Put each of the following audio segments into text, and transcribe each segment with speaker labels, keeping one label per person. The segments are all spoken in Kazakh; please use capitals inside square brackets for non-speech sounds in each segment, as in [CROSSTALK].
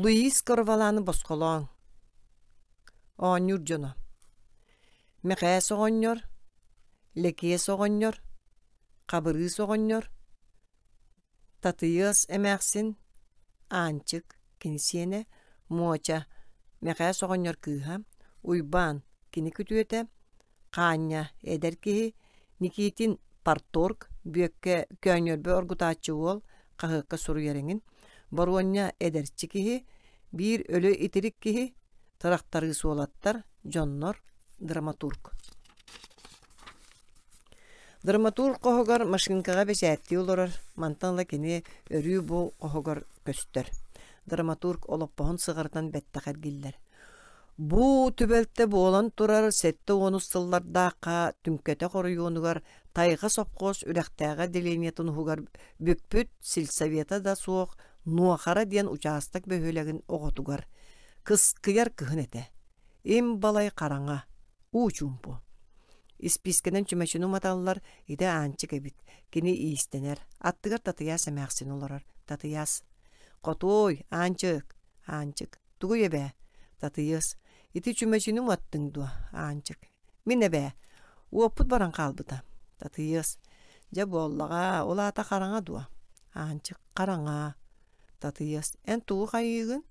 Speaker 1: Луис Карваланы босқолоон. Ооннюр жоно. Мехэ соғоннор, леке соғоннор, қабыры соғоннор, татыйыз әмәқсін, анчык, кинсене, моча, мехэ соғоннор күйхам, уйбан, кини күтүйеті, қаanya, әдер кейі, Никитин парторг, бүйекке көңербі оргутачы ол, қағыққа сұру еріңін, Боруоння эдерчи кихи, биир өлө итирик кихи, тарахтары жоннор, драматург. Драматург коһогор машинкаға бешәтти олорор, мантанла кини өрүү бу коһогор көстөр. Драматург олоппоһон сыгырдан бәттәхәт гиллер. Бу түбәлтте болан турар сетте онус сыллардаққа түмкәтә қоруюынығар тайға сопқос үләқтәға деленетін хугар бүкпүт сельсовета да суық нуахара диен участок бөһүлэгин оҕотугар кыскыяр кыһын этэ им балай караңа уучумпу испискенен чүмэчүнү маталлар иде анчы кебит кини иистенер аттыгар татыяс эмээхсин олорар. татыяс котуой анчык анчык тугу эбэ татыйыс ити чүмэчүнүм аттың дуа анчык мин эбэ уоппут баран калбыта татыйыс жа буоллаға улаата караңа дуа анчык караңа татыяс эн тух айыгын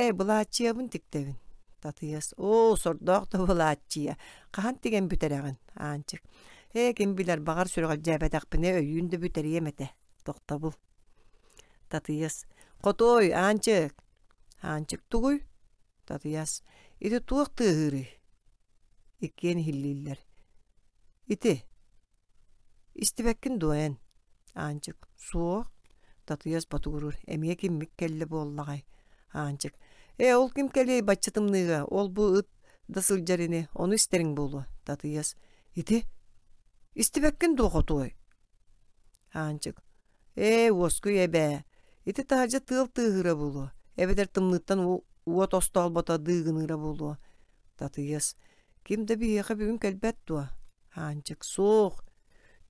Speaker 1: эй булааччыябын тиктебин татыяс о сордоох да булааччыя кахан бүтерегин аанчык э ким билер багар сүргөл жаабатакпине өйүн да бүтериемете тохтобул татыяс котой аанчык аанчык тугуй татыяс ити туох тыгыры иккен хиллиллер ити истибеккин дуэн аанчык суох татыяс батугурур эмиэ киммик келле буоллагай аанчык э ол ким келей батчытымныыга ол бу ыт да сылжарыны ону истериң буолу татыяс ити истибеккин дуохотуой аанчык э уоскуй эбе ити таажа тыыл тыыһыра буолу эбетер тымныттан уот остолбота дыыгыныра буолу татыяс ким да биэхэ бүгүн келбэт дуа аанчык суох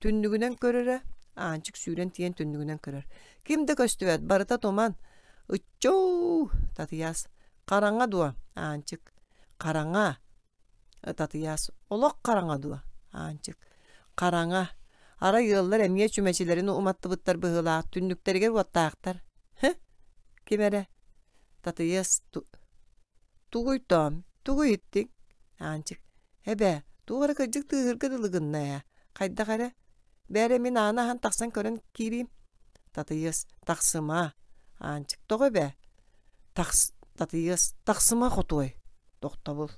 Speaker 1: түннүгүнэн көрөрө аанчык сүйрен тиен түннүгүнөн көрөр кимди көстүбөт барыта туман ыччоу татыяс караңа дуа аанчык караңа татыяс олок караңа дуа аанчык караңа ара ыаллар эмне чүмечилерин уматтыбыттар бұғыла, түннүктерге уаттаактар кимере татыяс тугуйтом тугуйиттиң аанчык эбе тугара кырдьык тыыгыргыдылыгынная кайда кара Бәрі мен анахан тақсан көрін кири. Татыйыз, тақсыма. Анчық тоғы бә. Тақс, тақсыма құтуай. Тоқта бұл.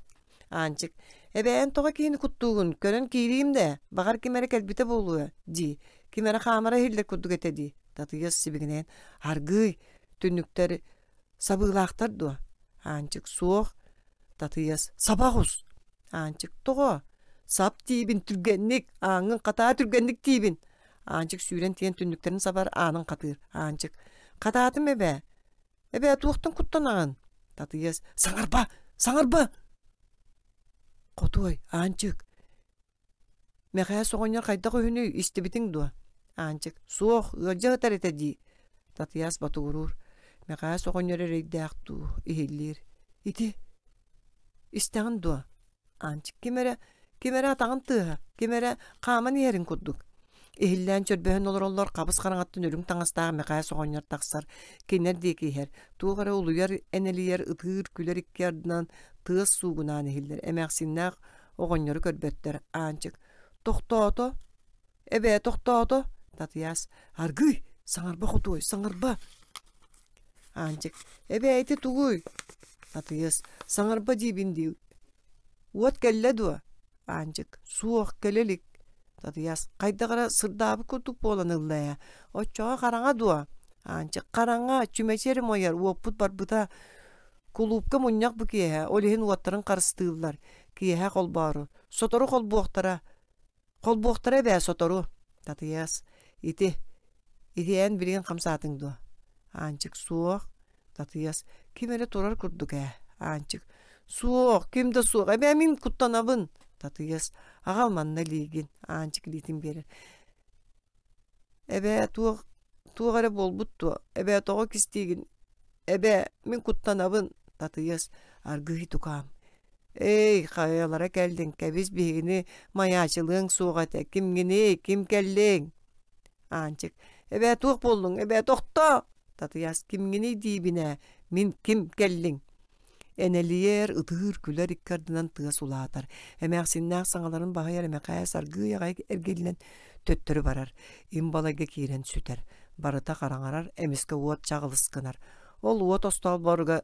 Speaker 1: Анчық. Эбәйін тоға кейін күттуғын, көрін кейрейім де, багар кимере келбите болуы, ди. кимера қамыра хилде күттік әті, ди. Татыйыз сібігінен, аргый, түніктер, сабыылаактар дуа. Анчық суық, татыйыз, сабағыз. Анчық тоға, сап тиибин түргенник аңын катаа түргенник тийбин аанчык сүйрен тиен түндүктерин сабар аанын катыыр анчык катаатым эбе эбе туохтун куттанаган татыйас саңарба саңарба котуой аанчык мехая согонер кайда көһүнү истибитиң дуа анчык суох ыалжагытар эте дии татыяс батугурур мехая соғонер эрейдээактуу иһиллиир ити истеан дуа анчык кимере кимере атаҕын тыыһа кимере ерін иһэрин курдук Эхиллән чөрбөһөн олороллор кабыс караңаттын өрүң таңастағы мәқая согоннор таксар. Кенер де кейхер. Туғары улуяр әнелияр ытыр күлер иккердінан тыыс суғынан эхиллер. Әмәқсиннақ оғонер көрбөттер анчык. Токтото. Эбе тоқтоото. Татыяс. Аргый. Саңарба құтой. Саңарба. Анчык. Эбе әйті тугуй. Татыяс. Саңарба дейбін дейу. Вот кәлләдуа анчык суох келелик тадыяс қара сырдабы курдук болан ұлдая. Отчоға қараңа дуа анчык хараҥа чүмечерим ояр бар барбыта кулуупка мунньах бу олеген олиһин уоттарын карыстыыллар қол холбоору сотору Қол холбуохтара бә сотору татыяс Ите. итиэн билигин хамсаатың дуа. анчык суох татыяс ким эре турар курдук ээ анчык суох кемді суох эбэ күттанабын татыйас агалманна лигин аанчик литин берер эбе туох туохаре болбутту эбе того кистигин эбе мин куттанабын татыйас аргыхи тукаам эй хаялара келдин кебиз биигини маячылың суғате кимгини ким келлиң аанчик эбе туох болдуң эбе тохто татыяс кимгини диибине мен ким келлиң энелиер ыдыр күлөр иккардынан сулаатар. улаатар эмээхсиннаах саңаларын баһайар эмэхая саргыы яҕай эргиллен төттөрү барар имбалаге киирен сүтер барыта караңарар эмиске уот чаҕылыскынар ол уот остолборуга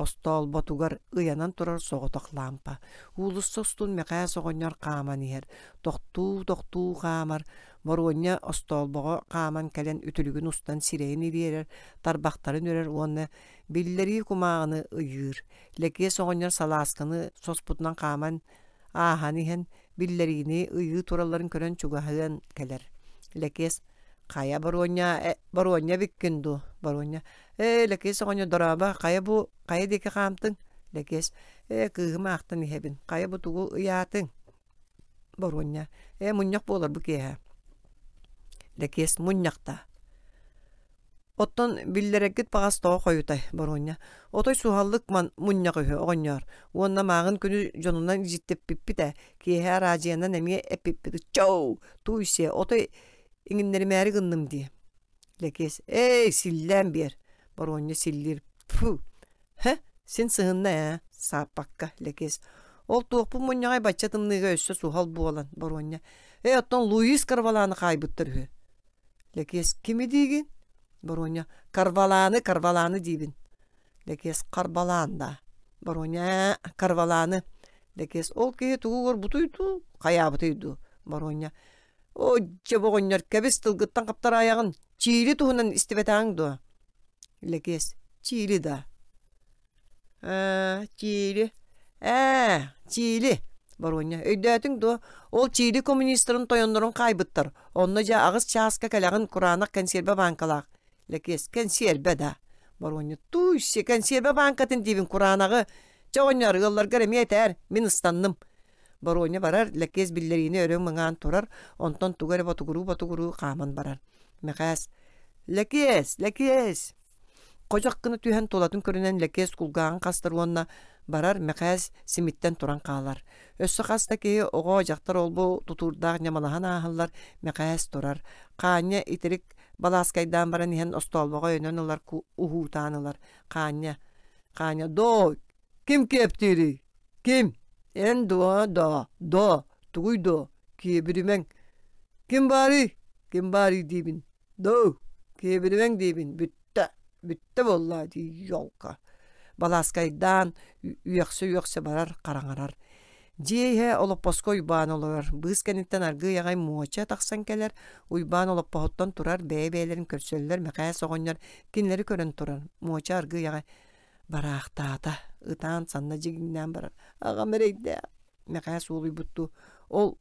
Speaker 1: Остол батуғар ыянан турар соготок лампа уулуссустун мэхая соҕонньор хааман иһэр тоқту токтуу хаамар Воронья остолбого қаман кәлен үтүлүгүн устан сирейін идиэрер, тарбақтарын өрер уонны, биллери кумағыны ыйыр. Леке соңынер саласканы соспутнан қаман ахан биллерини ыйыы тураларын көрен чугахыган келер. Лекес қая баруоня, баруоня биккенду, баруоня. Э, лекес оңоня дораба, қая бу, қая деке қамтың. Лекес, э, кыгым ақтан ихебин, қая бу тугу ұятың. Боронья. э, мұньяқ болар бу кеха лекес муннақта. Оттон биллерегит бағас тоғы қойутай боруня. Отой сухалық ман муннақ үйі оғыньор. Уонна мағын күні жонунан життеп пиппіте, кейхә радиянан әме әппіппіті чоу, се, отой мәрі ғынным дей. Лекес, эй, сілләм бер. Боруня сілдер, пфу. хэ, сен сығынна ә, сапаққа, лекес. Ол туқпу муннағай бачатымныға өссө сухал болан, боруня. э оттон Луис карваланы қайбыттыр Лекес кеме дейген? Бұрыня карваланы, карваланы дейбін. Лекес карбаланда. Бұрыня карваланы. Лекес ол кейі тұғыр бұтыйду, қая бұтыйду. Бұрыня. О, жабоғынлар кәбіс тылғыттан қаптар аяғын. Чили тұғынан аңды. Лекес чейлі да. Ә, чейлі. Ә, чейлі. Бұрыня. Өйдәтің до, ол чейлі коммунистерін тойондарын қайбыттар. Онно жа ағыз чағысқа кәләғін құранық консерве банкалақ. Лекес, консерве да. Баруыны түйсе, консерве банкатын дейбін құранағы. Чоғынлар ғыллар ғырым етәр, мен барар, лекес білдеріне өрің мұңан тұрар, онтон тугары батугуру батугуру қамын барар. Мәқәс, лекес, лекес. Қожақ түйен толатын көрінен лекес күлгаған қастыруынна барар мәқәз симиттен туран қалар. Өссі қаста кейі оғо жақтар олбу тутурдағы тұтурдағы немалахан ағылар мәқәз турар. Қаanya итерік баласкайдан баран ехен остолбоға өнен олар танылар. Қаanya, қаanya, до, кім кептірі? Кім? Ен до, до, до, тұғый до, кейбірімен. Кім бары? Кім бары деймін? До, кейбірімен деймін, Бүтті, бүтті болла дей, баласкайдан үйөксө үйөксө барар караңарар Дие олоппоско уйбаан оловар. быыс кәнеттен аргы яғай мооча тақсан келер, уйбаан олоппоғыттан турар, бәйбәйлерін көрсөлілер, мәқая соғынлар, кинлери көрөн турар. мооча аргы яғай бараахтаата ытаан санна жегіннен барар. Аға мәрейді, мәқая суылый Ол,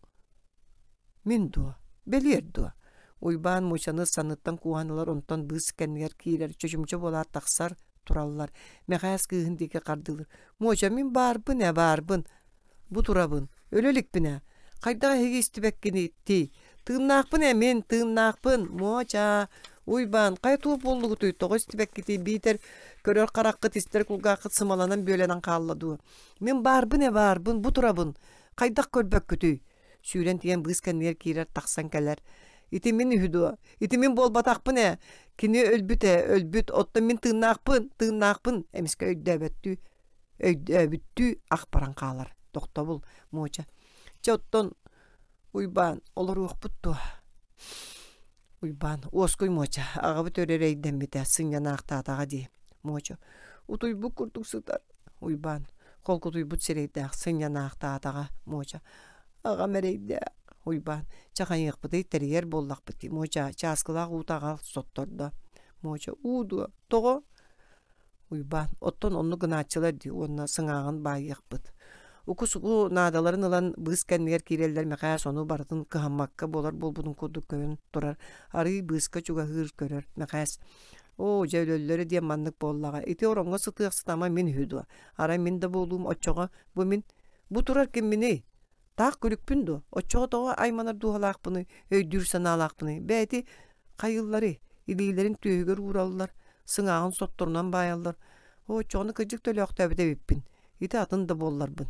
Speaker 1: мин дуа, бәлер дуа. Уйбаан мучаны саныттан куанылар, онтон быыс кәнігер кейлер, чөчімчі болар тақсар, тураллар. Мәғәс кыһындеге қардылыр. Моча мин барбын, ә барбын. Бу турабын. Өлелік біне. Қайдаға э. хеге істібәккені тей. Тыыннақпын ә э, мен, тыыннақпын. Моча. Уйбан, қай туып болдығы тұй, тоғыз тібәк кетей бейтер, көрер қараққы тестер күлғақы сымаланын бөләнен қалладуы. Мен барбын ә барбын, бұ тұрабын, қайдақ көрбәк күтүй. Сүйрен тиен бұғыз кәнер кейрер тақсан кәлер. Ити мин үһүдүө. Ити мин болбатахпын э. Кини өлбүт э, өлбүт. Отто мин тыыннаахпын, тыыннаахпын. Эмиске өйдөбөттү. Өйдөбүттү ахпаран қалар. Токто бул моча Че оттон уйбан олор уохпутту. Уйбан оскуй сын Агабы төререйден бите Моча э. дии. Мууча. бу курдук сытар. Уйбан. Колкутуйбут сирейдеах сыньянаахтаатага моча. Ага мерейдеах уйбан чахайық бұдай тәрер боллақ бұдай моча часкылақ утаға сотторды моча уду тоғо уйбан оттон онну гынаачылар ди онна сыңаган байык быт укус уку наадаларын ылан быыс кэннигер киреллер мэхэ сону бартын кыхаммакка болар болбудун курдук көрөн турар арый быыска чуга хыыр көрөр мэхэс о жөөлөллөрү диэн маннык боллага ити ороңго сытыах сытама мин хүдуа ара мен да болуум оччого бу мин бу турар ким мини таах көрүкпүн оччоотого айманар дуухалаахпыны өйдүүр санаалаахпыны бээти кайыллары илиилерин түөһүгөр уураллар сыңааһын сотторунан баайаллар оччоону кыжык төлөөхтөбүтебиппин ити атын да болларбын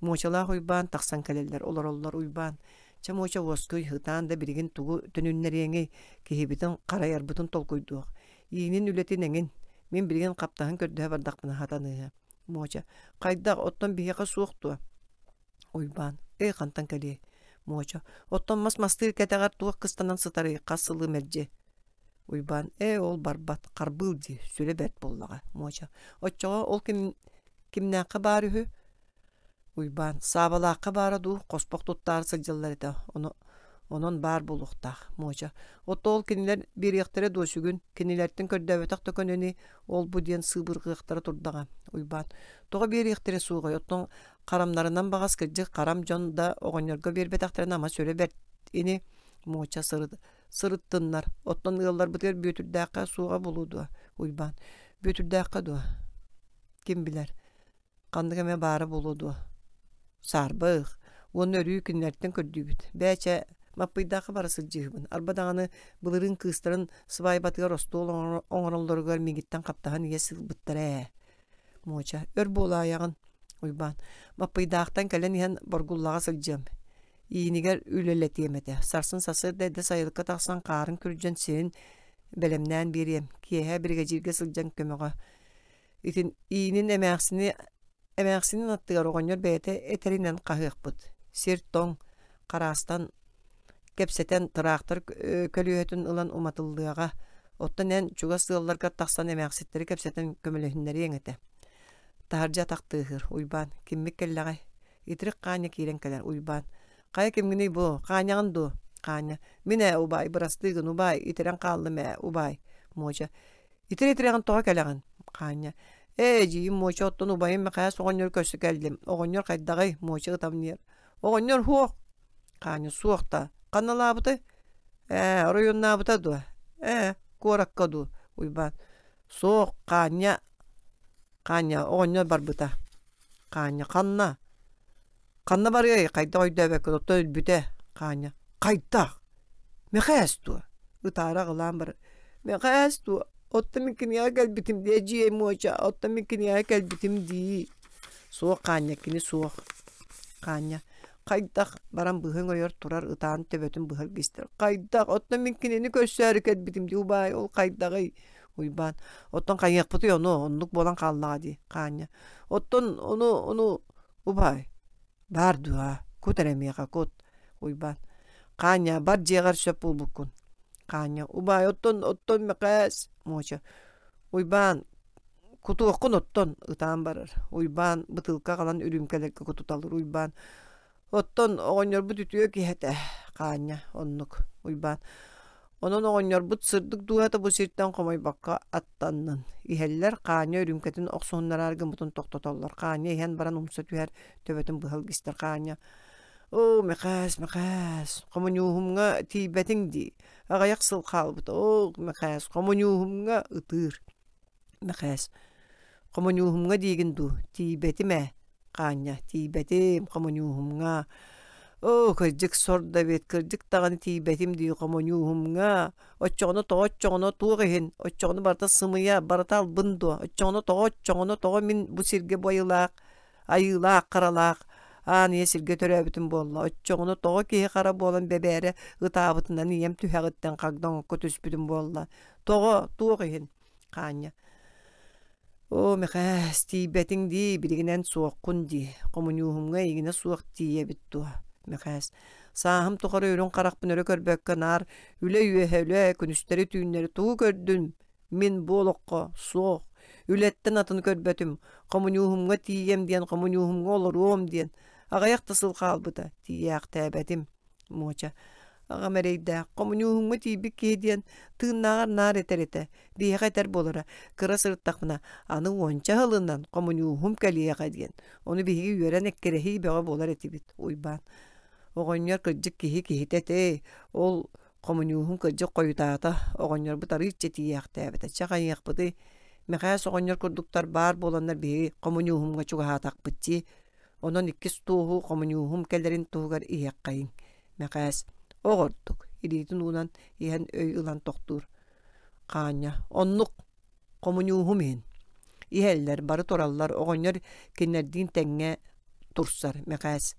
Speaker 1: мочалаах уйбаан тахсан келеллер олороллор уйбаан чамоча воскуй хытаан да билигин тугу төнүннериэҥи киһибитин карайарбытын толкуйдуох иинин үлетинэҥин мин билигин каптаһын көрдөһө бардахпына хатаны моча хайдах оттон биһиэхэ суох уйбан Э танкали. Мочо, оттон мас мастыр кәтәгар туақ кыстанан сытары қасылы мәрже. Уйбан, э, ол барбат, қарбыл де сүлі бәт боллаға. Мочо, отчоға ол кім, бар үхі? Уйбан, сабала бары ду, қоспақ тұттары сылжылар онон бар булуктах моча отто ол кинилер бир яктыра досүгүн ол бу диэн сыбыргыктара турдага Уйбан, тога бір яктыра суугай оттың қарамдарынан бағас кірдік қарам жонда оғанергі бербет ақтырын ама сөре бәрт ені моча сырыды. Сырыттыннар, оттан ғылар бұтыр бөтірді аққа суға болуды, ұйбан. Бөтірді аққа дұ, кем білер, қандық әме бары болуды. Сарбық, оны өрі күнлерттен көрді Бәче, маппыйдақы бары сылжығы бұн. Арбадағаны бұлырын күстірін сывай батыға росту оңырылдырғыр мегеттен қаптаған есіл бұттыр ә. Моча, өр болы аяғын, уйбан. Маппыйдақтан кәлен иһен боргуллаға сылжым. Иінігер үлелі темеді. Сарсын сасы дәді сайылыққа тақсан қарын күрджен сен бәлемнән берем. Кеға бірге жерге сылжан көміға. Итін иінін әмәқсіні әмәқсінін аттығар оғанер бәйті әтерінен қағық бұд. Сер тоң, қарастан, кепсетен тұрақтыр көліетін э, ұлан ұматылдыға. Оттан ән чугас сылларға тақсан әмәқсеттері кәпсетен көмілігіндері таһаржа тахтыыһыр уйбан киммик келлэҕэ итирик қаня киирэн кэлэр уйбаан хая кимгиней бу қаняҕын дуу қаня мин убай бырастыыгын убай убай моча тоға ээ моча оттон убайым ме моча каналаабыты районнаабыта қаня onya barbuta. Kanya қаня қанна қанна бар kayda oyda bek doktor отты бүте қаня Mehes tu. Utara gılan bir. бір tu. Otta mikin ya gel bitim diye ciye moça. отты mikin ya gel bitim diye. Soğuk уйбан оттон кайыакпытый ону оннук болан кааллага дии кааня оттон ону ону убай бар дуа кут эремиэха кут уйбан кааня бар дьиэгэр шөп булбуккун кааня убай оттон оттон мекээс моча Уйбан кутуоккун оттон ытаан барар уйбан бытылка калан үрүмкелекке кутуталыр уйбан оттон оҕоньорбут үтүө киһэтэ кааня оннук уйбан Онон оғоннорбут сырдык дуата бу сирттен комойбакка аттаннын. Иһеллер кааня өрүмкетін оксоннараргы мутун токтотоллар. Кааня иһен баран умса түһәр төбөтүн быһал гистер кааня. О, мекас, мекас, комунюхумга тийбетиң ди. Агаяк сыл калбыт. О, мекас, комунюхумга ытыр. Мекас, комунюхумга диген ду. Тийбетиме? Кааня, тийбетим комунюхумга. Кааня, о кырдьык сорда бет кырдьык таганы тийбетим дии хомонюумга оччоно то оччоно туох иһин оччоно барта сымыя баратал албын дуо оччоно тоғ оччоно того мин бу айылақ, бойылаах айылаах каралаах аан ие болды төрөөбүтүн тоғы оччоно қара болын бәбәрі буолан ем ытаабытынан қағдан түһэҕиттен хагдоңокко түспүтүн Тоғы того туох иһин хаанья О, меха, стейбетің дей, суық суаққын дей. егіне суық дейе біттуа этмэхэс. Сааһым тухары үрүн қарақпын өрө көрбөкканар, үле үйе үле күнүстери түйүннери туу көрдүм. Мин болоққа соқ. Үлеттен атын көрбөтүм. Коммунюхумга тием диен, коммунюхумга олоруом диен. Агаяк тысыл тияк тәбәтим. Моча. Ага мәрейдә, коммунюхумга тиебик кедиен, тыыннағар нар етерете, дейе қайтар болыра, кыра сырттақмына, аны онча хылынан коммунюхум кәлияға деген, оны бейгі үйерен әккерехи бәға болар этибит ойбан оҕонньор кырдьык киһи киһитэтэ ол хомунюухун кырдьык қойытаата оҕонньорбут арыычча тиийээхтээбита чахайыахпыты мехээс оҕонньор курдуктар баар буоланнар биһиги хомунюухумга чугаһаатахпытти онон иккис тууху хомунюухум кэлэрин туугар иһэккайын мехээс оҕордук ириитин уунан иһэн өй ылан тохтуур хаанья оннук хомунюухум иһин иһэллэр бары тураллар оҕонньор киннердиин тэҥҥэ турсар мәқәс.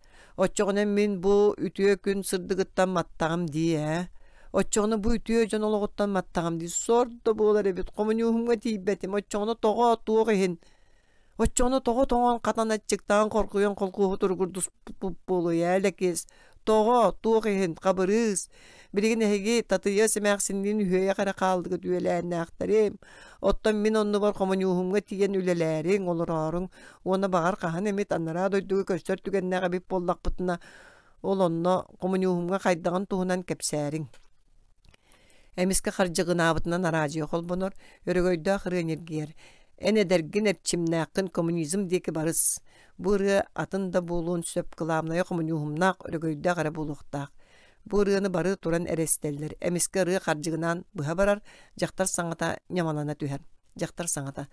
Speaker 1: Отчоғынан мен бу үтіе күн сырдығыттан маттағым дие. Ә. Отчоғына бу үтіе жон олғыттан ди дие. Сорды болар ебет, Комунюхумга тийбетим. Отчоғына тоға туугу хин. Отчоғына тоға тоған қатан атчықтан қорқуен қолқуғы тұрғырдыс бұл бұл тоғо туохиһин хабырыыс билигин эһиги татыйа қара қалды кара хаалдыгы дүүлээнаахтарым оттон мин онну бар хомонюухумга тиген үлэлээриң олорорун уона багар хаһан эмит аннара дойдугу көстөр түгэннээҕэ бип буоллахпытына ол онно хомонюухумга хайдаган қаржығына кэпсээриң эмиске харжыгынаабытынан араажыйох олбонор өрөгөйдөөх рыэниргиер эне дэргин коммунизм диэки барыс Бұры атында болуын сөп кыламна яқымын юхымнақ өрігөйді қара болуқтақ. Бұрыны бары тұран әрестелдер. Әмеске ры қаржығынан бұға барар, жақтар саңата нямалана түйер. Жақтар саңата.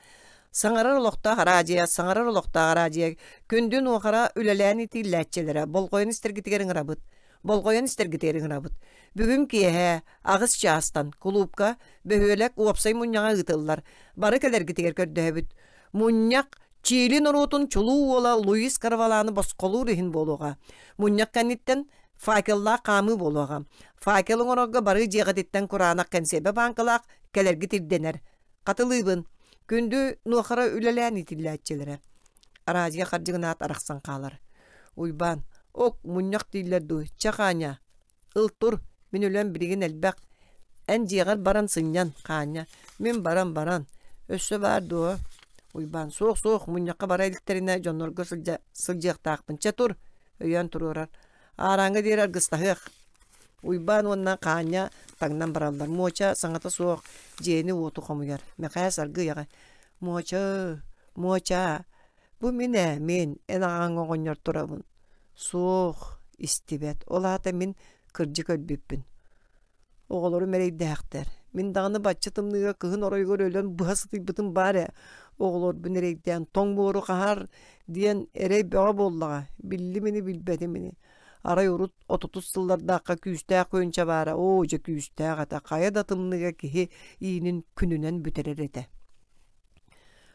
Speaker 1: Саңарар лоқта харадия, саңарар лоқта харадия. Күндін оғара үлеләні тилләтчелері. Болғойын істергітігерін рабыт. Болғойын істергітігерін рабыт. Бүгін ә, ағыс жастан, кулупка, бөһөләк уапсай мұнняға ғытыллар. Бары кәлер гітігер көрдөһөбүт. Мұнняқ Чили урутун чулуу ола Луис Карваланы босқолу рихин болуға. Муньяк кәнниттен факелла қамы болуға. Факелың орога бары жеғадеттен құранақ кәнсебе банкалақ кәлергі тирденер. Қатылыйбын. Күнді нуақыра үлелән итілі әтчелері. Аразия қаржығына арақсан қалар. Уйбан, ок муньяк дейлерді, чақаня. Илтур, мен өлен бірген әлбәқ. Ән жеғар баран сыңнан, қаня. Мен баран баран. Өсі барды уйбан соох соох барай барайликтерине жоннорго сылдьыактаакпынча тур өйөн турурар аараңы дейр аргыстахыах уйбан оннан кааня таңнан бараллар моча саңата суох жені оту хомуяр мэхая саргы яга моча моча бу мине мен эн агаң оҕонньор турабын суох истибет олаата мин кырдьы көлбүппүн оҕолору мэрейдээхтер мин дағыны баччы тымныыга кыһын оройгор өлөн быһа сытыйбытын Оғылор бүнерек тоң буору қағар диен эрей бұға буоллаҕа білі мини білбәді мини арай урут отутус сыллардаакка күүстээх көөнчэ баара оожа жа ата қата, да тымныга киһи иинин күнінен бүтерер этэ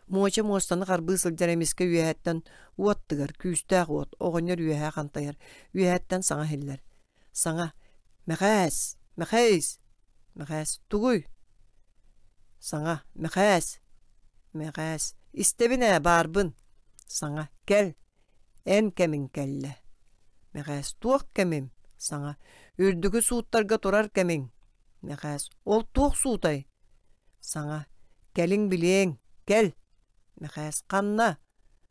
Speaker 1: Моча мостаны қарбы сылдар емеске үйәттен уаттыгар, күйістәғ оғынер Үйәттен саңа хеллер. Саңа, мәхәс, мәхәс, мәхәс, тугуй. Саңа, Мәғәс, істебіне барбын. Саңа, кәл, ән кәмін кәлі. Мәғәс, туақ кәмім. Саңа, үрдігі суыттарға тұрар кәмін. Мәғәс, ол туақ суытай. Саңа, кәлін білең, кәл. Мәғәс, қанна,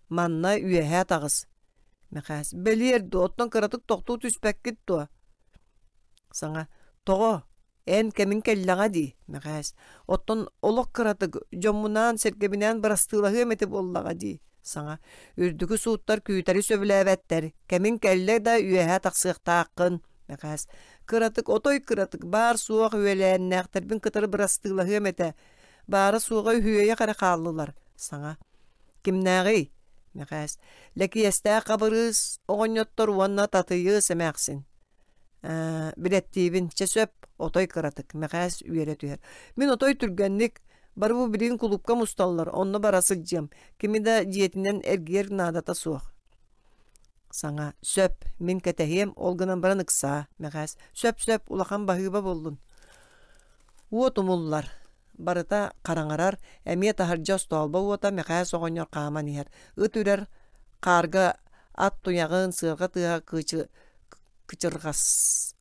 Speaker 1: манна үйәхә тағыз. Мәғәс, ерді, оттан қыратық тоқту түспәк кетті. Саңа, тоғы, Эн кемин ди, Оттон олок қыратыг, жоммунан сергебінен бірастылағы өметі боллаға ди. Саңа, үрдігі суыттар күйітәрі сөбіләбәттәр, кемин келле да үйәә тақсықта аққын, мәғәс. отой қыратық, бар суақ үйәлән нәқтәрбін қытыр эмете баары бары суға үйәе қарақалылар. Саңа, кімнәғи, мәғәс. Ләкі әстә қабырыз, уанна татыйы сәмәқсін. Э, билеттиибин чесөп отой кыратык мәхәс үйере мен отой түргәнник барбу билигин клубка мусталлар онно бара сылжым кими да диетинен эргер наадата суох саңа сөп мен кетехием ол гынан баран ыкса мәхәс сөп сөп улахан бахыба болдун вот умуллар барыта караңарар эмие тахаржа столба уота мәхәс оғоньор кааман иер ыт үрер каарга ат туягын сыырга тыга кычы күтірғас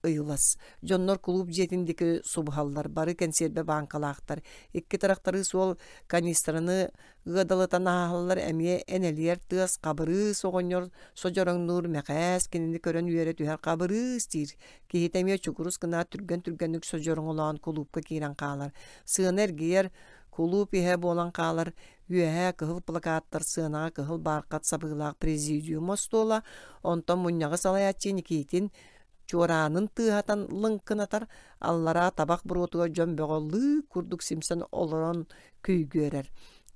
Speaker 1: ыйылас. Жоннор клуб жетіндегі субхаллар бары консерве банкалақтар. Екі тарақтары сол канистраны ғыдалытан ағалар әме әнелер тыас қабыры соғынер сожорың нұр мәқәс кенені көрін үйері түйер қабыры істейір. Кейітәме кына түрген-түргенік сожорың олаған клубқа кейрен қалар. Сығын әргер клуб ihe болан қалар үөһэ кыһыл плакаттар сыанаҕа кыһыл бааркат сабыылаах президиума стола онтон мунньаҕы салаяччиин икиитин чуораанын тыыһатан лыңкынатар аллара табах буруотуга жөмбөҕө лы курдук симсен олорон күйгүөрэр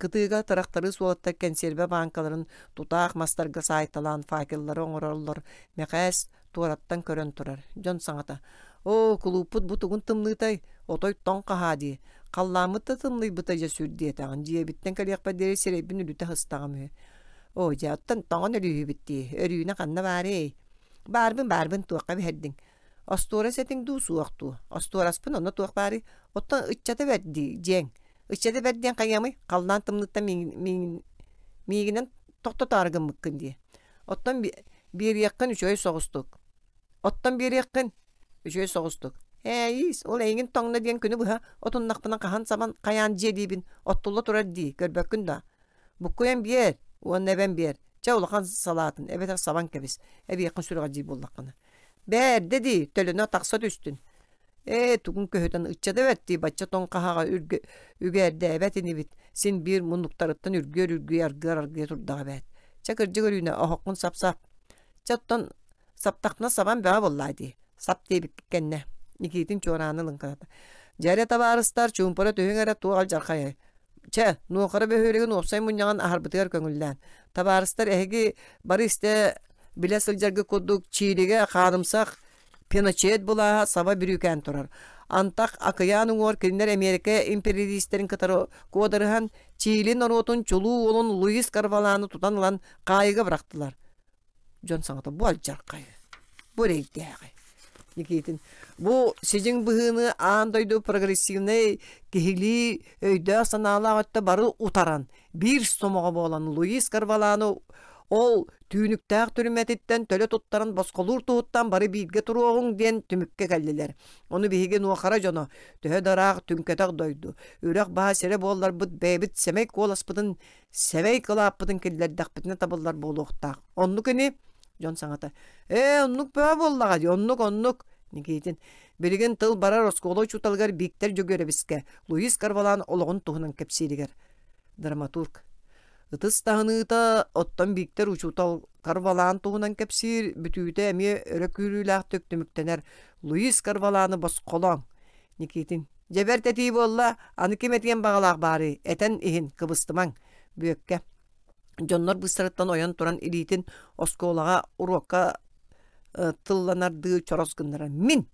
Speaker 1: кытыыга тырахтары суолатта консерве банкаларын тутаах мастарга сайталан факеллары оҥороллор мэхээс туораттан көрөн турар жон саңата. О, кулупут бутугун тымнытай, отой тон кахади. Калламытта тымный быта жа сүрде тагын дие биттен калияк падере серебин үлүтэ О, жаттан тоңон өлүһү битти. Өрүүнө канна баре. Барбын барбын туакка бердиң. Остора сетин ду суакту. Остораспын онна туак бари. Оттан ыччата берди, жең. Ыччата берден каямы, каллан тымнытта мин мин мигинен токтотаргым мыккын ди. Оттан бир яккын үчөй согустук. Оттан бир яккын үчөө соҕустук Эйис, ол эйгин тоңна диэн күнү быһа кахан саман каян жие диибин, оттулла турар дии, көрбөккүн да. Буккуян биер, уон эбен ча улахан салатын, эбетер сабан кебис, эбиякын сүрға жии Бәр, деді, төліні тақса түстін. Э, тугун көһөтөн ытчады бетти, батча тон кахага үргө үгәрдә әбәтини Син бир мунуктарыттан аргы турдага бәт. Чакыр жигөрүнә ахаккын сапсап. сабан сап дейбик кенне никитин чуораанылын кырата жаря табарыстар чуумпара төһөңэрэ туал жархай че нуохара бөһүөрүгүн уопсай муньяған аһарбытыгар көңүллээн табаарыстар эһиги бары исте биле сылдьаргы кудук чиириге қарымсақ пеночет була саба бүрүүкээн турар антах акыяан уор кинилер Америка империалистерин кытары кодырыһан чиилин оротун чулуу олун Луис Карваланы тутан ылан кайыга бырактылар. Жон саңата буал жаркай. Бурейдеагай. Никитин. Бу сизин быһыны аан дойду прогрессивный кихили өйдө санаалаатта бары утаран. Бир сомоға болан Луис Карвалану ол түйүнүктәк түрмәтеттен төлө туттарын басқолур туһуттан бары биитге туруоғуң ден түмүкке келдилер. Оны биһиге нуахара жоно, төһө дараах түнкетақ дойду. Үрәк баа сере боллар бут бэбит семей коласпытын, семей кылааппытын келлердәкпитіне табылар болуқтақ. Онны күні Жон саңата. Э, оннук бөө боллага, оннук, оннук. Никитин. Билигин тыл барар осколой чуталгар биктер жөгөрөбиске. Луис Карвалан ологун туһунан кепсилигер. Драматург. Ытыс тағыныта оттон биктер учутал Карвалан туһунан кепсиир бүтүүтэ эми өрөкүрүлаах төктөмүктенер. Луис Карваланы босқолоң. Никитин. Жебертетии болла, аны кем этген бағалақ бары, этен ихин кыбыстымаң. Бүйөкке. Жоннор быстырыттан оян туран илиитин осколаға урокка э, тылланарды чорос гыннара мин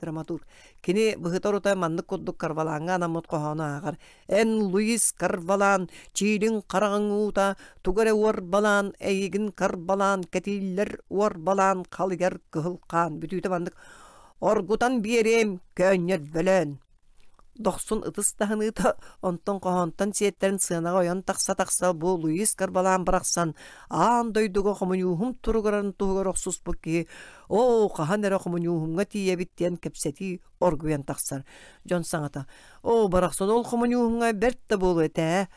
Speaker 1: драматург кини быхыторута маннык коддук карвалаанга анаммыт кохоно агар эн луис карвалан чиилин караңуута тугаре уор балан эйигин карбалан кетииллер уор балан калыгер кыхылкаан бүтүүтэ мандык оргутан биэрэм көөннер бөлөн дохсун ытыс таһыныыта онтон коһонтон сиэттерин сыанага ойон тахса тахса бу луис карбалаан барахсан аан дойдуго хомунюухум туругарын туһугар охсуспут киһи о хаһан эре хомунюухумга тиийэбит диэн кэпсэти оргуян тахсар дьон саҥата о барахсон ол хомунюухумга бэрт да буолу этэ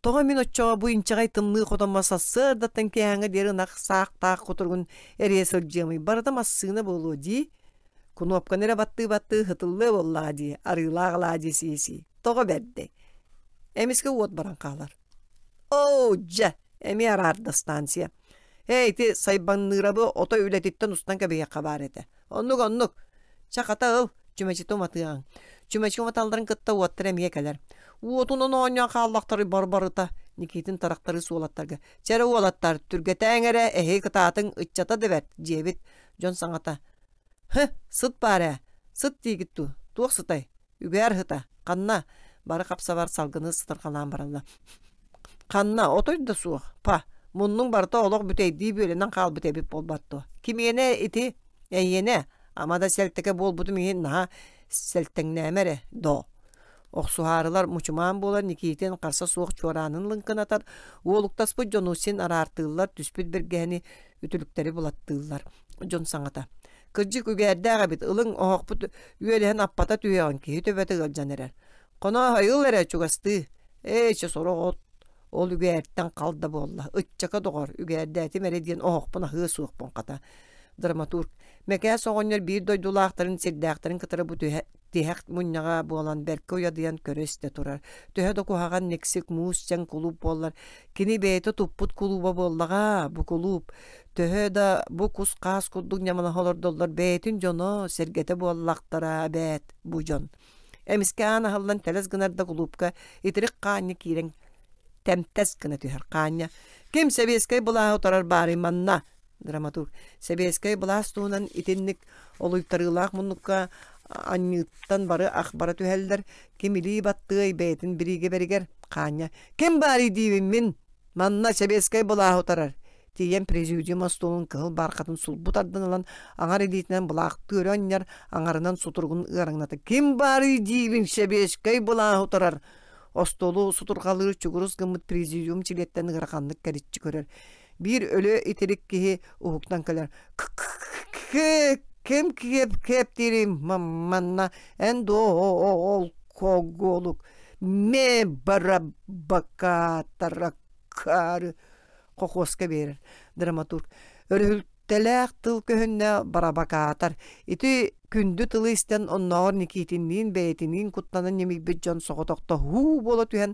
Speaker 1: Тоға мен отчоға бұйынчағай тымны қотамаса сырдаттан кеяңы дері нақ сақ тақ қотырғын әресіл жемей бардым ассыны болу дей Кунопканера батты-батты хытыллы болла ди, арыла сиси. Тоғы бәдді. Эмиске от баран қалар. Оу, жа! Эми арарда станция. Эй, ти нырабы ото үлетиттен устан кәбеге қабар еті. Оннук, оннук. Чақата ыл, чүмәчі томатыған. Чүмәчі томаталдарын кытта уаттыр әмие кәлер. Уотуны ноньян бар барбарыта. Никитин тарақтары суолаттарға. Чәрі уолаттар, түргәтәңәрі, әхей кытатын, ытчата дебәт, жебит, жон саңата. Хы, сыт ә, сыт тегітту, туқ сытай, үгәр хыта, қанна, бары салғыны салгыны сытырқалан барылды. Қанна, отойды да суық, па, мұнның барта олық бүтейді бөлінен қал батты. Кім ене ити, әйене, амада сәлттіке бол бұдым на, наға сәлттіңнәмәрі, до. Оқсуарылар мұчыман болар никейтен қарса суық чораның лыңқын атар, олықтас бұд жонусен арартығылар, түспіт біргені үтіліктері болаттылар. Жон саңата кыржык үгәрдәгә бит ылың оохпут үелен аппата түйән ки төбәтә галҗан эрәр. Кона хайыл эрә чугасты. Эче сорогот. Ол үгәрттән калды болла. Өтчәкә догор үгәрдә тимәре дигән охпуна хыс охпун ката. Драматург Мәкә соғонер бир дой дулақтарын сирдақтарын кытыры бұ тихәк мунняға болан бәлкі уядыян көресте турар. Төһә да кухаган нексик муусчан клуб боллар. Кини бейте туппут клуба боллага бу бұ Төһә да бұ кус кас куддук нямана холор доллар бейтин жоно сергете боллактара бәт бұ жон. Эмиске ана халлан тәләс гынарда клубка итрик каанья кирен. Тәмтәс гына төһәр каанья. Кем сәбескай була утарар драматург. Сәбескәй бұластуынан итенник олуйттарылақ мұныққа анныттан бары ақбара ким кимили баттый бәйтін бириге беригер қаня. Кем бар идивим мен? Манна сәбескәй бұлақ отарар. Тиен президиум астуын кыл барқатын сул бұтардан алан аңар елитінен бұлақ түрөннер аңарынан сутургун ырыңнаты. Кем бар идивим сәбескәй бұлақ тарар Остолу сутургалыы чугурус гымыт президиум чилеттен ғырқанлық кәритчі көрер bir ölü itirik kihi uhuktan kalar. Kim kep kep dirim mamanna en ol kogoluk me barabaka tarakar kokoska verir dramaturg. Örhültelek tıl köhünne barabakatar. İti күндү тылыстан онногор никитиннин бэйэтинин куттанан немигбит жон соҕотохто хуу боло түһэн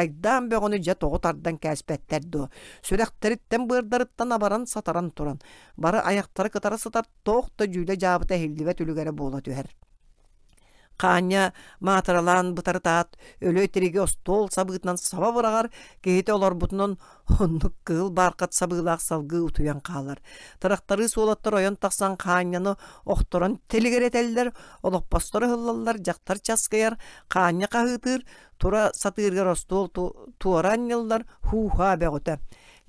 Speaker 1: айдаан бөҕөнү жа тоҕо тардан кээспэттэр дуо сүрэхтэриттэн быырдарыттан абаран сатаран туран бары аяқтары кытары сытар тох да дьүүлэ жаабыта хиллибэ түлүгере буола түһэр Қаня матыралан бұтартат, өлі тіреге стол сабытынан саба бұрағар, кейте олар бұтынан оннық барқат сабылақ салғы ұтуян қалар. Тарақтары суолаттар ойын тақсан қаняны оқтырын телегеретелдер, олықпастары ғылалар, жақтар часқияр, қаня қағытыр, тура сатыргар стол туаран елдар хуха бәғыта.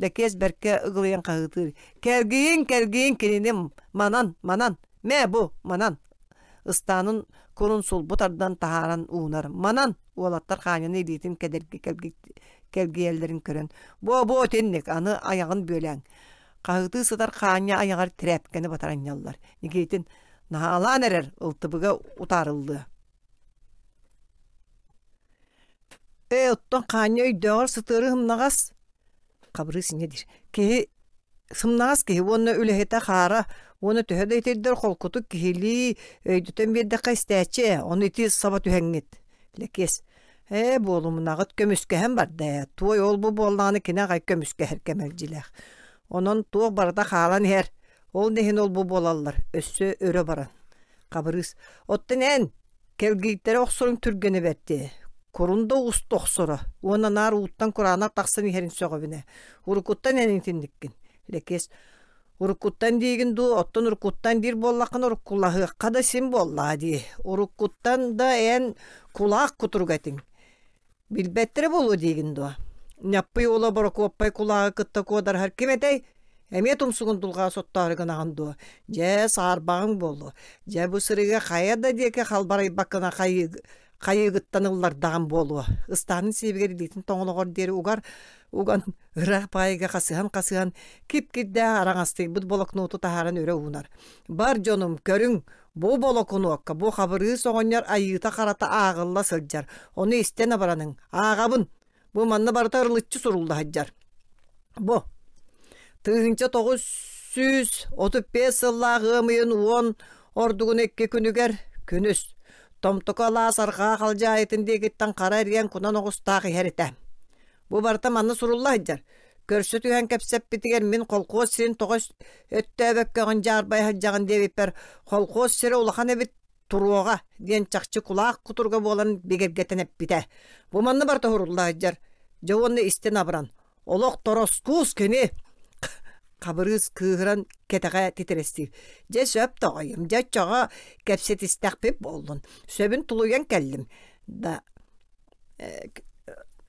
Speaker 1: Ләкес бәрке ұғылыян қағытыр. Кәргейін, кәргейін, манан, манан, мә бұ, манан. Ыстанын курун сулбут ардан таһааран уунар манан уолаттар хааняны илиитин кедерге келгиэллерин көрөн бо бо тенник аны аягын бөлөң кагытыы сытар хааня аягар тирээпкени батараньаллар нигитин наалаан эрер ылтыбыга утаарылды э оттон хааня өйдөөр сытыры ымнагас кабры сине дир кии сымнагас кии уонна үлэхете хаара Оны төһәдә итәдер холкутук киһили өйдөтөн э, бирде кыстачы, оны ити саба төһәңгит. Лекес. Э, болум нагыт бар да. Той ол бу болланы кине гай көмүскә һәр кемелҗиләр. Онон туг барда халан һәр. Ол нехин ол болаллар. Өссө өрө баран. Кабырыс. Оттенен келгиттер оксорун түргене бетти. Курунда уст тохсора. Онан ар уттан курана таксын һәрин сөгөбүнә. Урукуттан энин тиндиккин. Лекес. Уруккуттан деген ду, оттон уруккуттан дир боллақын уруккулағы қада сен болла ди. да ән кулақ тин. Білбәттірі болу деген ду. Няппы ола бара көппай кулағы күтті көдар хар кеметей, Әме тұмсығын тұлға соттары ғынаған ду. Жә сарбағын болу. Жә бұсырыға сырыға деке қалбарай бақына қайы кайыгыттан ыллар болу. болуо ыстаанын сибигер тоңологор дери угар уган ырах паайга касыхан қасыған кипкирде араңасты бут болокнууту таһааран өрө уунар бар дьонум көрүң бу болокунуокка бу хабырыы соҕонньор айыта айыта қарата сылдьар ону истен абараның ааҕабын бу манны барыта ырлыччы хаджар. бо тыыһынча тоғыз сүз отып бес ыллаагыамыйын уон ордугун экки күнүгер күнүс Томтука лаасарға қалжа айтынде кеттен қара ерген кунан оғыстағы хәріті. Бұ барта маны сұрулла жар. Көрсі түйен мен қолқоз сирін тоғыз өтті әбәкке ғын жарбай хаджағын девіппер. Қолқоз сирі улахан әбіт тұруға дейін чақчы құлақ құтырға болан бегергетен әп біте. Бұ барта хұрулла жар. Жоуынны істен абыран. Олық торос кус қабырыз кыһыран кетаға тетерестив. Же сөп тоғайым, же чоға кәпсетістәқпеп болдын. Сөбін тулуян кәллім. Да, э,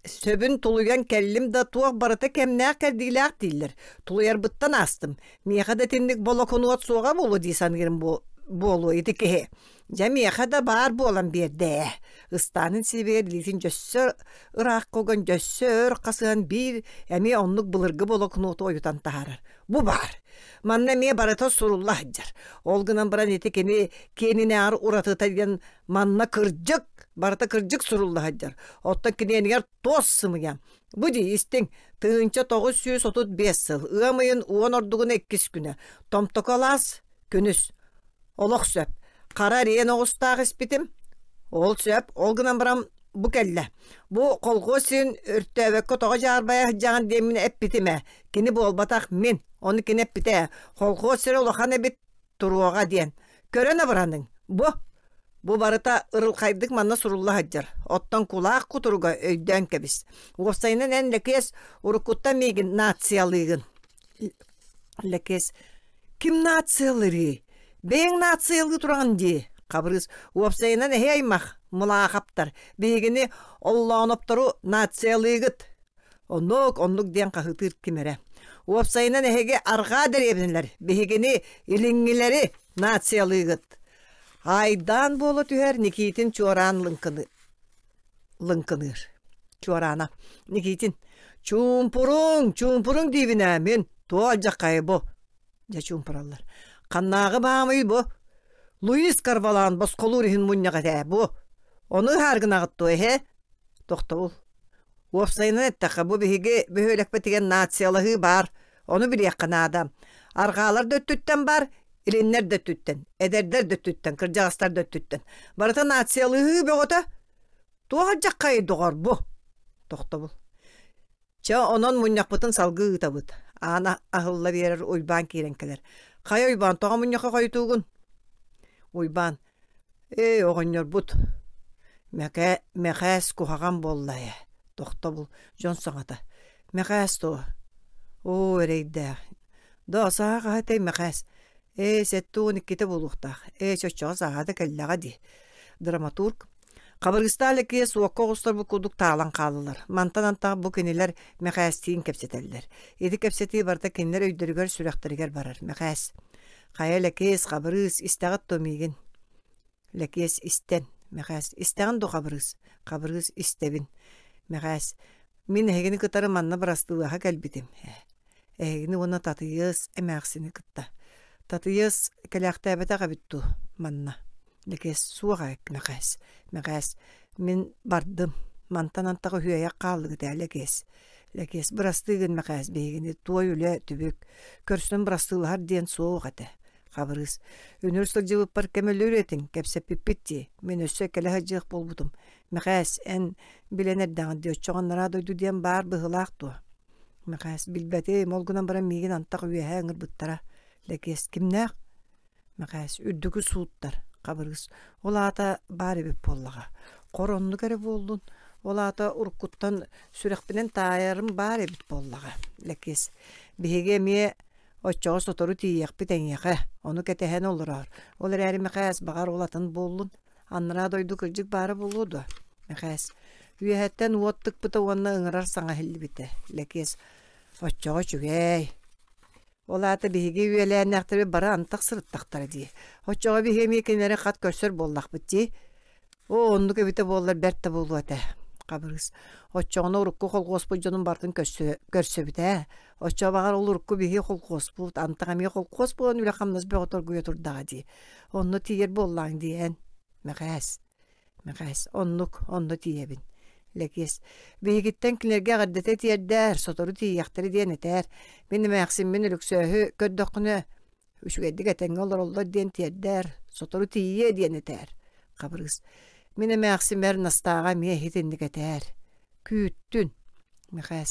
Speaker 1: сөбін тулуян кәллім да туақ барыта кәмнәқ кәрдейләқ дейлер. Тулуярбыттан астым. Мияға да бола конуат соға болу дейсангерім болу едікеге. Жа мияға да бар болам берді ыстанын сибер лизин жөссөр ыраак когон жөссөр касыан бир эми оннук былыргы болокнууту оютан таарар бу бар манна ме барыта сурулла ол гынан баран эти кени кенине ар уратыта деген манна кырдьык барыта кырдьык сурулла хаджар оттон кинениңер тос сымыян Буди истин тыынча тогуз жүз отут бес сыл, ыамыйын уон ордугун эккис күнө, күнүс, олох сөп, қара рен оғыстағы Ол сөп, ол гынан барам бу кэллэ. Бу колго син өртөбөккө тога демін жаган демин эппитиме. Кини болбатак мен, оны кини эппите. Колго сире улахан эбит туруога диен. Көрөнө бараның. Бу Бу барыта ырыл қайдық манна сурулла хаджар. Оттан кулак кутурга өйдөн кебис. Уостайнын эн лекес урукутта мегин нациялыгын. Лекес. Ким нациялыри? Бең нациялы тұрған ди қабырыз уапсайынан хеймах мылахаптар бейгіне олланоптару нациялыгыт онок онлук ден кахытыр кимере уапсайынан эхеге арга деребинлер бейгіне илиңгилери нациялыгыт айдан болы түһер никитин чоран лынкыны лынкыныр чуорана никитин чумпуруң чумпуруң дибина мен туал жақайы бо жа чумпураллар Қаннағы баамый бо Луис Карвалан басқолу рихин мұнна ғатэ бұ. Оны харгын ағытту әхе. Тоқта бұл. Уапсайынан әттіқі бұ біхіге бөхөлік бітіген нациялығы бар. Оны білек қынады. Арғалар дөттүттен бар, иленнер дөттүттен, әдердер дөттүттен, кіржағыстар дөттүттен. Барыта нациялығы бөғота. Туғар жаққай дұғар бу Тоқта бұл. Ча онон мұннақ бұтын салғы ұта бұд. Ана ағылла берер ойбан керенкелер. Қай ойбан тоға мұннақа қойтуғын уйбан эй оғоннорбут мәхәс кухаган боллай тоқта бул жон соңата мәхәс то о эрейдэ досаах атей мәхәс эй сеттуун икките булуктах эй чочоо саада келлага ди драматург Қабырғысталеке суаққа ғыстар бұл күдік тағылан қалылар. Мантан-антағы бұл кенелер мәқәстейін кәпсетелдер. Еді кепсети барда кенелер өйдірігер сүрәқтірігер барар. Мәқәс. Хая лекес қабырыс истағат томиген. Лекес истен, мәғәс. Истағын до қабырыс. Қабырыс истебін, мәғәс. Мен әйгені күттары манна бірастылыға кәлбетім. Әйгені э, оны татыйыз әмәғсіні күтті. Татыйыз кәләқті әбәті қабетту манна. Лекес суға әк мәғәс. Мәғәс. Мен бардым. Мантанантағы хүйәйе қалды гіде әлекес. Ләкес бұрастығын мәқәз бейгені туай үлі түбік, көрсінің бұрастығылар ден қаты. Хабарыс. Үнір сұл жылып бар кәмелі үретін, кәпсәп піппетті. Мен өссө кәліға жиық болбудым. Мәқәс, ән біленер даңын дөт нара нарады дүден бар бұғылақ дуа. Мәқәс, білбәте, молгынан барам меген антақ үйәхә әңір бұттара. Ләкес, кімнәқ? Мәқәс, үрдігі суыттар. Хабарыс. Ол ата бар боллаға. Қоронды кәрі болдың. Ол ата ұрқұттан сүрәқпінен тайырым бар ебіп боллаға. Ләкес, біхеге Оччоғыз сотору тиияқпі тәңеқі, оны кәтәхән олырар. Олар әрі мәқәс бағар олатын болын, анныра дойду күрджік бары болуды. Мәқәс, үйәттен уоттық бұта онына ыңырар саңа хілі біті. Лекес, оччоғы чүгей. Ол аты бігі үйәлән әқтірі бары антық сұрыттақтары дей. Оччоғы бігі мекенері қат көрсір болдақ біті. О, онды көбіті болылар бәртті болу әті кабырыс. Оччоғына урукку холгоспу жонун бардын көрсөбүтэ. Оччоғабағар ол урукку бихи холгоспу, антығами холгоспу, он үлі қамныз бе отыр көйе тұрдаға дей. Онны тиер боллаң дейен. Мәғәс, мәғәс, оннук, онны тиебін. Ләкес, бейгіттен кілерге ғаддете дәр, сотору тиектері дейін етер. Мені мәқсім мен үліксөһі көддіқіні, үшігеддік әтенге олар олды дейін тиердер, сотору тие дейін етер. Қабырғыз. Мені мәқсімер настаға мия хитіндік әтәр. Күйттін. мүхәс.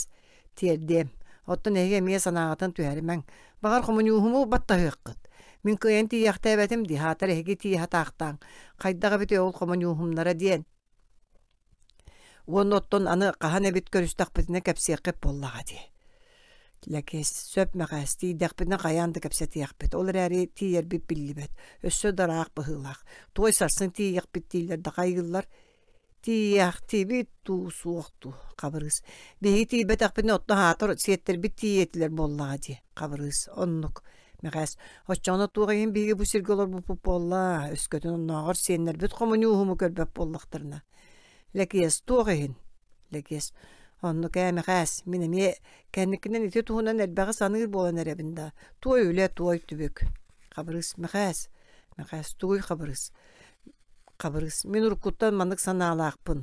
Speaker 1: Тердем. Оттын әйге мен санағатын мәң. Бағар құмынюхыму батта хүйіққыт. Мин кыйан тияхта бәтем ди хатар эһиги тияхатаахтаң хайдаға ол хомонюхумнара дейін. уон оттон аны кахан эбит көрүстахпытына кэпсиэккеп боллаға ди Ләке сөп мәғәсті дәқпіні қаянды кәпсәті яқпет. Олар әрі тиер біп білібет. Өссө дарақ бұғылақ. Той сарсын тие яқпет дейлер дақайылар. Тияқ тебі ту суақту қабырғыз. Беге тейбет ақпені отты хатыр сеттер бі тиетілер боллаға де қабырғыз. Оннық мәғәс. Отчаны туғайын беге бұ сергелер болла. Өскөтін оннағыр сенлер бүт қомын ұғымы көрбәп боллақтырына. Ләкес туғайын. Ләкес. Ләкес онну кэм хас мин эми кэнникинен ити туһунан элбэҕи саныыр буолан эрэбин да туой үлэ туой түбүк хабырыс мэхээс мэхээс туй хабырыс хабырыс сана уркуттан манык санаалаахпын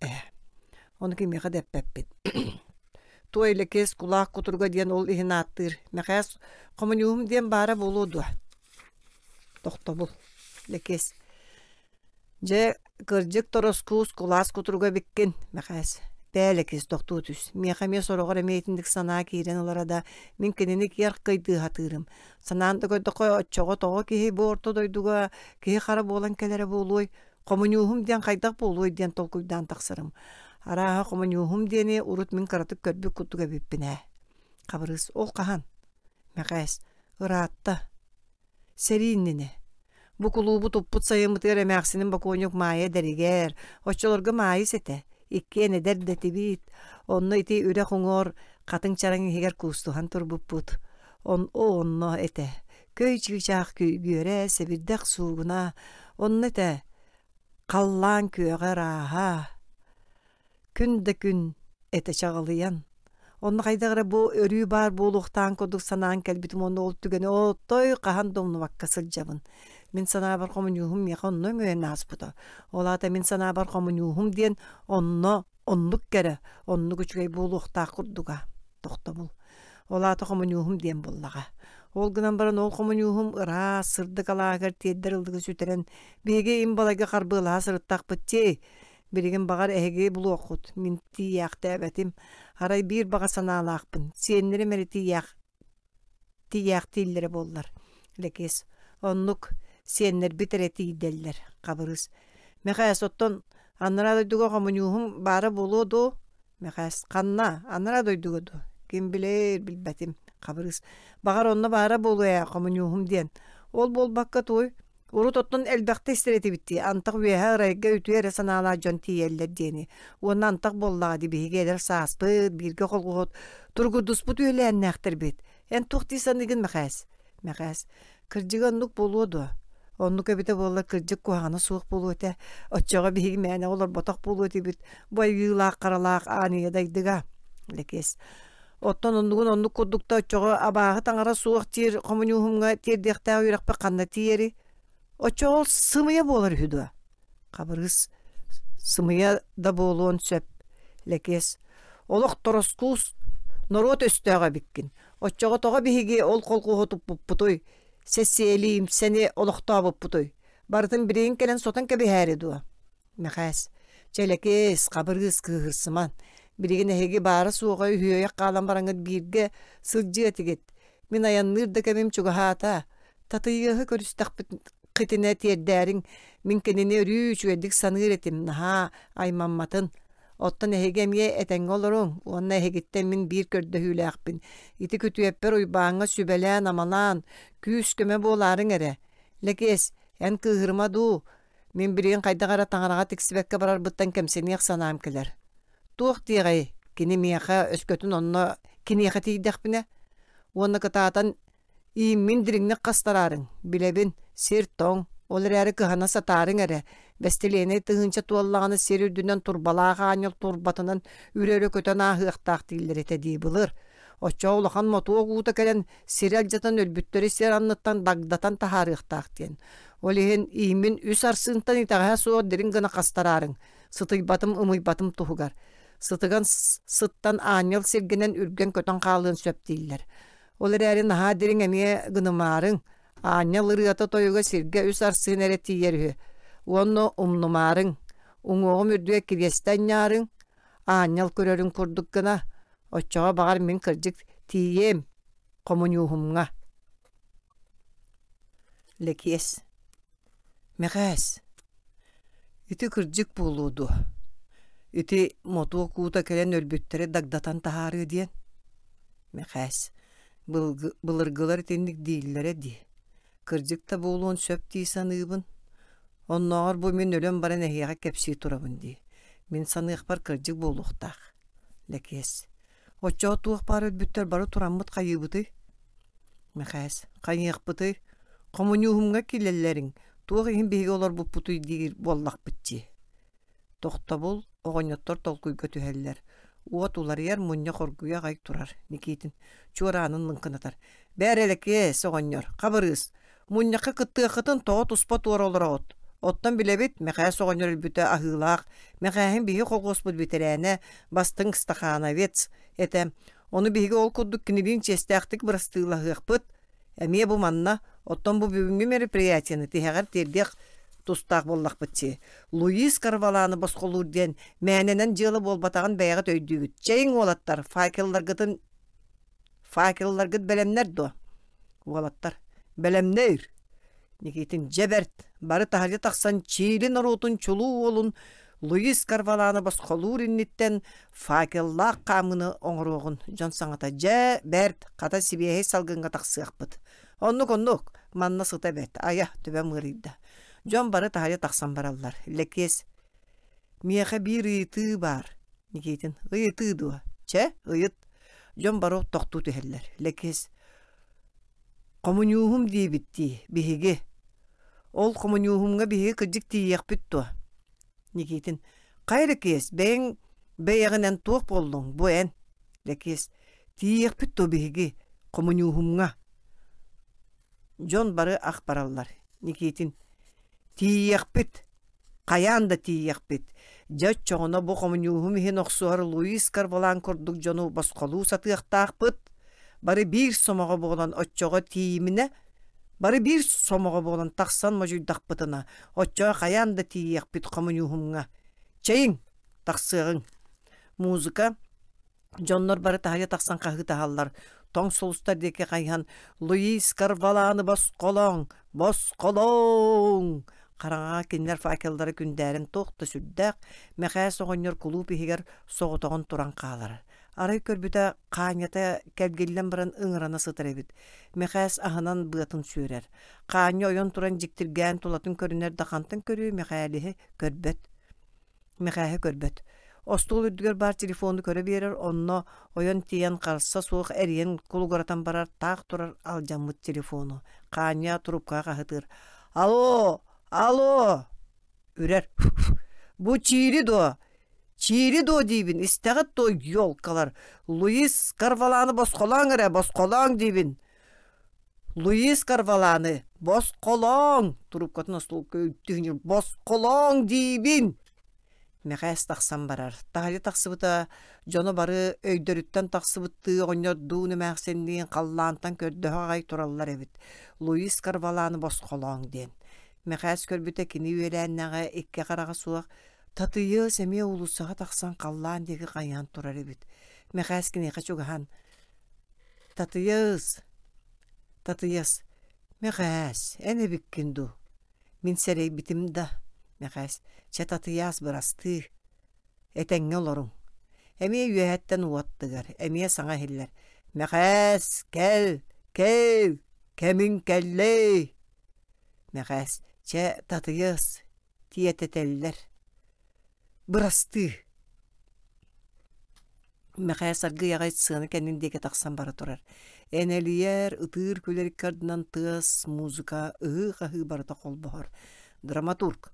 Speaker 1: э ону кимиэхэ дэппэппит [COUGHS] туой илекес кулаах кутурга диэн ол ихинааттыыр мэхээс коммуниум диэн баара болуудуа тохтобул лекес же кырдьык тороскуус кулаас кутурга биккин мэхээс Тәлекес тоқту түс. Мехаме сорогор әмейтіндік сана кирен оларада, мен кенені кияр кайды хатырым. Сананды көдді қой отоғы тоғы кейі борты дойдуға, кейі қара болан кәлері болуой, қомынюхым ден қайдақ болуой ден толкуйдан тақсырым. Араға қомынюхым дені урут мен қыратып көрбі күттіға беппіне. Қабырыс, ол қахан. Мәқәс, ұратты. Сәрейіннені. Бұ кулубу туппут сайымытыр әмәқсінің баконюк майы дәрігер, отчоларға майы сәті икки энедер дэтибиит онно ити үрэ хуңор катын чараң иһигер куустухан турбуппут он оонно эте көйчигичаах күйгүөрэ себирдек суугуна онно эте каллаан күөҕэ рааһа күн да күн эте чаҕылыйан Онны қайдағыра бұл өрі бар болуқтан көдік санаан кәлбітім онны олып түген отой қахан домны ваккасыл жабын. Мен сана бар қомын юхум еқа онны мөен аз бұда. Олата мен сана бар қомын юхум ден онно онлық кәрі, онны күчігей болуқта құрдуға. Тоқты бұл. Олата қомын юхум ден боллаға. Ол гынан баран ол қомын юхум ыра сырды калағыр теддір ылдығы сүтерен. Беге им балаға қарбылаа сырыттақ бітте. Береген бағар әге бұл оқыт. Мен тияқты әбәтім. Харай бир баға алақпын. Сенлері мәрі тияқ, тияқ тиілері болдар. Лекес, онлық сенлер бітірі тиделлер, қабырыз. Мехаяс оттон, анара дойдуға бары болу до, мехаяс қанна, анара дойдуға Кем білер білбәтім, қабырыз. Бағар онна бары болу ә, ғамынюхым дейін. Ол бол той, Урут оттон элбэхте истерети битти, антах веха райга үтүэре санаала жон тиеллер дени. Уонна антах боллага диби хигелер сааспыт, бирге холгуот, тургудуспут үйлээннэхтер бит. Эн тухти саныгын мэхэс. Мэхэс, кырдыган болоды. болуоду. Онну көбіті болла кырдык куағаны суық болу Отчоға бейгі мәне олар ботақ болу бит. Бой қаралақ, аны едайдыға. Лекес. Оттон оннугун оннук кудукта отчоға абағы таңара суық тир, коммунюхумға тирдекта үйрақпы қанна тиері ол сымыя болар хүдуа. Кабыргыз сымыя да болуын сөп. Лекес олох тороскус аға өстөгө биккин. Очого оға биһиги ол колку Сәсі буттуй. сәне сени бұп бұтой. бартын бирин келен сотан кеби әрі дуа. Мәқәс, чәлекес, кабыргыз кыгырсыман. Биригин эһиги баары сууга үйе каалан бараңыр бірге сылжы әтігет. Мин аянныр дәкәмем чүгі хата. Татыйығы қытына тердәрің мин кенене рүүч уэддик саныыретим наһаа аймамматын оттон эһигемье этэҥҥолоруҥ уонна эһигиттен мин биир көрдөһүүлээхпин ити күтүөппер уйбааҥҥа сүбэлээн амалаан күүс көмө буолаарың эрэ лекиэс эн мен дуу мин бириин таңарага таҥарага тиксибэкке барарбыттан кемсениэх санаам кэлэр туох тиэҕэй кини миэхэ өскөтүн онно киниэхэ тиийдэхпине уонна кытаатан И миндиринне қастарарың, билебин, сертоң тоң, олар әрі кыхана сатарың әрі. Бәстелене тыгынча туаллағаны сер үрдінен турбалаға анел турбатынан үрері көтен ағықтақ дейілдер еті дей Оча улахан моту огуута келен жатан өлбүттөрү серанныттан багдатан дагдатан тахарыктаак диен. Олихен иимин үс арсынтан итагаа суо дерин гана кастарарың. Сытыйбатым ымыйбатым тухугар. Сытыган сыттан анел сергенен үрген көтөн каалын сөп Оларарын хадирин эми гынымарын, аня лырыата тойуга сирге үс арсын эре тиерү. Уонно умнумарын, уңоғым үрдүе кирестанярын, анял көрөрүн курдук гына, оччоға бағар мен кырдык тием комунюхумга. Лекес. Мехэс. Үті кырдык булуду. Үті моту куута келен өлбүттері дагдатан тахары диен. Мехэс. Былыргылар тендік дейиллер де. Кырдик та болуон сөп дейсан ыыбын. өлем бу мен өлөн баран эхияға кепси ди. Мен саныйық бар кырдик болуқтақ. Лекес. Отчоо туық бар өтбүттер бары тураммыт қайыбыты. Мәхәс. Қайыйықпыты. Коммунюхумға келеллерің. Туық ехін бейге олар бұппыты дейір боллақ бітті. Тоқта бол, толқы толқуй Уот улар ер муння хоргуя гайк турар. Никитин. Чуранын лынкынатар. Бәрелеке соғаннер. Қабырыз. Мунняқы қытын тоғыт успа туар олыра от. Оттан билебит мәқа соғаннер үлбіті ағылақ. Мәхәһін бихи қолғоспыд бітерәне бастың вец. Әті. Оны бігі ол куддук кинебин честәқтік ғықпыт. Әме бұманна, манна оттан бұл бүгінгі мероприятияны тихағар тердеқ тустақ боллақ бітсе. Луис Карваланы босқолурден мәненен жылы болбатаған баяғы төйдігіт. Жайын олаттар, факеллар гытын, факеллар гыт бәлемнер до. Олаттар, бәлемнер. Никитин жәберт бары тахали тақсан чейлін ұрутын чулу олын, Луис Карваланы басқолур инниттен факеллақ қамыны оңыруғын. Жон саңата жә бәрт, қата сибияхи салғынға тақсияқпыт. Оннық-оннық, манна сыта бәт, ая түбәм ғырыйда. Жон бары тахая тақсан бараллар. Лекес. Мияха бир ты бар. Никейтин. Ыйты дуа. Че? Ыйыт. Жон бары тоқту түхеллер. Лекес. Комунюхум бітті, Бихиге. Ол комунюхумға бихиге кыджик тиек бітті. Никейтин. Қайры кес. Бәйін бәйіғінен туық болдың. ән. Лекес. Тиек бүтту бихиге. Комунюхумға. Жон бары ақ бараллар тиийэхпит каяан да тиийэхпит дьа чоно бу хомнюухум хин охсуар луис карбалан курдук жону босхолуу сатыяхтаахпыт бары бир сомого буолан отчого тиимине бары бир сомого буолан тахсан можуйдахпытына отчого каяан да тиийэхпит хомнюухумга чейин тахсыгың музыка Джоннор бары тахая тахсан кахы тахаллар. Тоң сулустар деке кайхан. Луис Карваланы бос колоң, бос Қараңаға киннер факелдары күндәрін тоқты сүддәк, мәхәс оғыннер клуб ихигер соғытоғын туран қалар. Арай көрбіті қанята кәлгеллен бірін ыңырана сытыребіт. Мәхәс ағынан бұғатын сүйрер. Қаны ойын туран жіктірген тулатын көрінер дақантын көрі мәхәліхі көрбет. Мәхәхі көрбет. Остул үдгөр бар телефонды көрө берер, онно ойон тиян қарсы суық әриен кулугаратан барар, тақ тұрар жамыт телефону. Қаня трубкаға ғатыр. Алло! Алло! Үрәр. Бу чири до. Чири до дейбін, Истәгәт то қалар. Луис Карваланы әрі, бос қолаң дейбін. Луис Карваланы қатын Трубкатына жүр. бос қолаң дейбін. Мәғәс тақсан барар. Тағали бұта, жоны бары тақсы тақсыбытты, оңнер дуыны мәғсендейін қаллантан көрді ғай тураллар әбіт. Луис Карваланы қолаң дейін. Мәхәс көрбүтә кини үйеләннәгә икке қараға суақ, татыйы сәме улысаға тақсан қаллан дегі қайан турар бит. Мәхәс кини қачугахан. Татыйыз, татыйыз, Мәхәс, әне біккінду. Мин сәрей бітімді. Мәхәс, чә татыяз бұрасты, әтәңе олорың. саңа хеллер. Мәхәс, кәл, кәл, кәмін Мәхәс, Че татыйыз, тиететеллер. Бұрасты. Мәқая сарғы яғай сығыны кәнін деге тақсан бара тұрар. Әнәлияр, ұтыр көлерік кардынан тыс, музыка, ұғы бара та қол бұғыр. Драматург.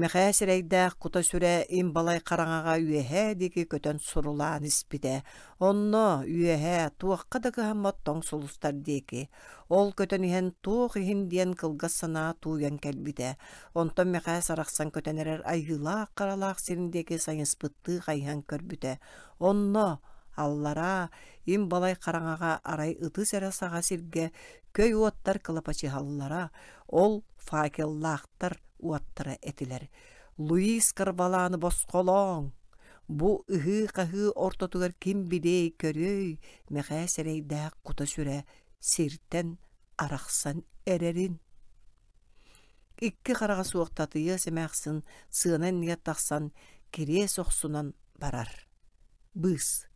Speaker 1: Мәхә сирәйдәх құта сүрә им балай қараңаға үйәһә деге көтен сурулан испиде. Онно үйәһә туаққа да тоң сулустар деге. Ол көтен иһен туақ диен кылга сына туян кәлбіде. Онтон мәхә сарақсан көтенерер айылақ қаралақ сеніндегі сайын спытты қайхан көрбіде. Онно аллара им балай қараңаға арай ыты сәрі саға сирге көй уаттар кылапачы халлара ол факеллақтар уаттыра әтілер. луис бос қолон! бу ыһы қаһы ортотугар ким бидей көрөй мәхә сәрейдәк құта сүре сиртен арақсан әрерин икки қараға суоқтатыйы сәмәқсын сыынан ниет тақсан кире соқсунан барар. Бұс!